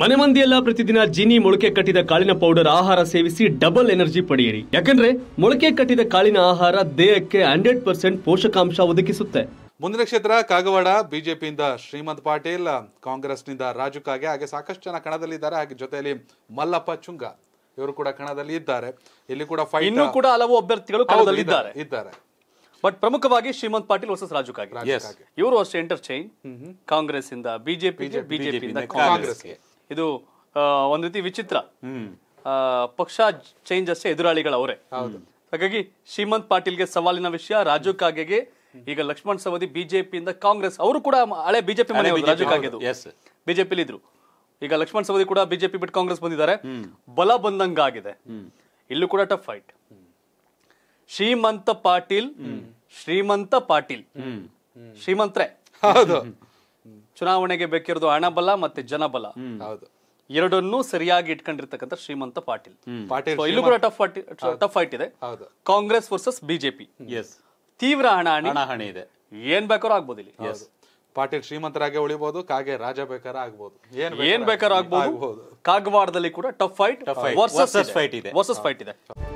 ಮನೆ ಮಂದಿಯೆಲ್ಲ ಪ್ರತಿದಿನ ಜೀನಿ ಮೊಳಕೆ ಕಟ್ಟಿದ ಕಾಳಿನ ಪೌಡರ್ ಆಹಾರ ಸೇವಿಸಿ ಡಬಲ್ ಎನರ್ಜಿ ಪಡೆಯಿರಿ ಯಾಕಂದ್ರೆ ಮೊಳಕೆ ಕಟ್ಟಿದ ಕಾಳಿನ ಆಹಾರ ದೇಹಕ್ಕೆ ಹಂಡ್ರೆಡ್ ಪರ್ಸೆಂಟ್ ಪೋಷಕಾಂಶ ಒದಗಿಸುತ್ತೆ ಮುಂದಿನ ಕ್ಷೇತ್ರ ಕಾಗವಾಡ ಬಿಜೆಪಿಯಿಂದ ಶ್ರೀಮಂತ್ ಪಾಟೀಲ್ ನಿಂದ ರಾಜು ಕಾಗೆ ಹಾಗೆ ಸಾಕಷ್ಟು ಜನ ಕಣದಲ್ಲಿದ್ದಾರೆ ಹಾಗೆ ಜೊತೆಯಲ್ಲಿ ಮಲ್ಲಪ್ಪ ಚುಂಗ ಇವರು ಕೂಡ ಕಣದಲ್ಲಿ ಇದ್ದಾರೆ ಇಲ್ಲಿ ಕೂಡ ಇನ್ನು ಕೂಡ ಹಲವು ಅಭ್ಯರ್ಥಿಗಳು ಕಣದಲ್ಲಿ ಇದ್ದಾರೆ ಇದ್ದಾರೆ ಬಟ್ ಪ್ರಮುಖವಾಗಿ ಶ್ರೀಮಂತ್ ಪಾಟೀಲ್ ವರ್ಸಸ್ ರಾಜು ಕಾಗೆ ಇವರು ಅಷ್ಟೇ ಇಂಟರ್ಚೇಂಜ್ ಕಾಂಗ್ರೆಸ್ ಇಂದ ಬಿಜೆಪಿ ಬಿಜೆಪಿ ಕಾಂಗ್ರೆಸ್ಗೆ ಇದು ಒಂದ್ ರೀತಿ ವಿಚಿತ್ರ ಪಕ್ಷ ಎದುರಾಳಿಗಳ ಅವರೇ ಹಾಗಾಗಿ ಶ್ರೀಮಂತ್ ಪಾಟೀಲ್ಗೆ ಸವಾಲಿನ ವಿಷಯ ರಾಜು ಕಾಗೆಗೆ ಈಗ ಲಕ್ಷ್ಮಣ್ ಸವದಿ ಬಿಜೆಪಿಯಿಂದ ಕಾಂಗ್ರೆಸ್ ಅವರು ಕೂಡ ಹಳೆ ಬಿಜೆಪಿ ಮನೆ ರಾಜು ಕಾಗೆದು ಬಿಜೆಪಿಲಿ ಇದ್ರು ಈಗ ಲಕ್ಷ್ಮಣ್ ಸವದಿ ಕೂಡ ಬಿಜೆಪಿ ಬಿಟ್ಟು ಕಾಂಗ್ರೆಸ್ ಬಂದಿದ್ದಾರೆ ಬಲ ಬಂದಂಗಾಗಿದೆ ಇಲ್ಲೂ ಕೂಡ ಟಫ್ ಫೈಟ್ ಶ್ರೀಮಂತ ಪಾಟೀಲ್ ಶ್ರೀಮಂತ ಪಾಟೀಲ್ ಶ್ರೀಮಂತ್ರೆ ಹೌದು ಚುನಾವಣೆಗೆ ಬೇಕಿರೋದು ಹಣಬಲ ಮತ್ತೆ ಜನಬಲ ಹೌದು ಎರಡನ್ನೂ ಸರಿಯಾಗಿ ಇಟ್ಕೊಂಡಿರ್ತಕ್ಕಂಥ ಶ್ರೀಮಂತ ಪಾಟೀಲ್ ಪಾಟೀಲ್ ಕೂಡ ಟಫ್ ಫೈಟ್ ಇದೆ ಕಾಂಗ್ರೆಸ್ ವರ್ಸಸ್ ಬಿಜೆಪಿ ಎಸ್ ತೀವ್ರ ಹಣ ಹಣಹಣೆ ಇದೆ ಏನ್ ಬೇಕಾದ್ರೂ ಆಗ್ಬೋದು ಇಲ್ಲಿ ಪಾಟೀಲ್ ಶ್ರೀಮಂತರಾಗೆ ಉಳಿಬಹುದು ಕಾಗೆ ರಾಜ ಬೇಕಾರ ಆಗ್ಬೋದು ಏನ್ ಬೇಕಾದ್ರೂ ಆಗ್ಬಹುದು ಕಾಗವಾಡದಲ್ಲಿ ಕೂಡ ಟಫ್ ಫೈಟ್ ವರ್ಸಸ್ ಫೈಟ್ ಇದೆ ವರ್ಸಸ್ ಫೈಟ್ ಇದೆ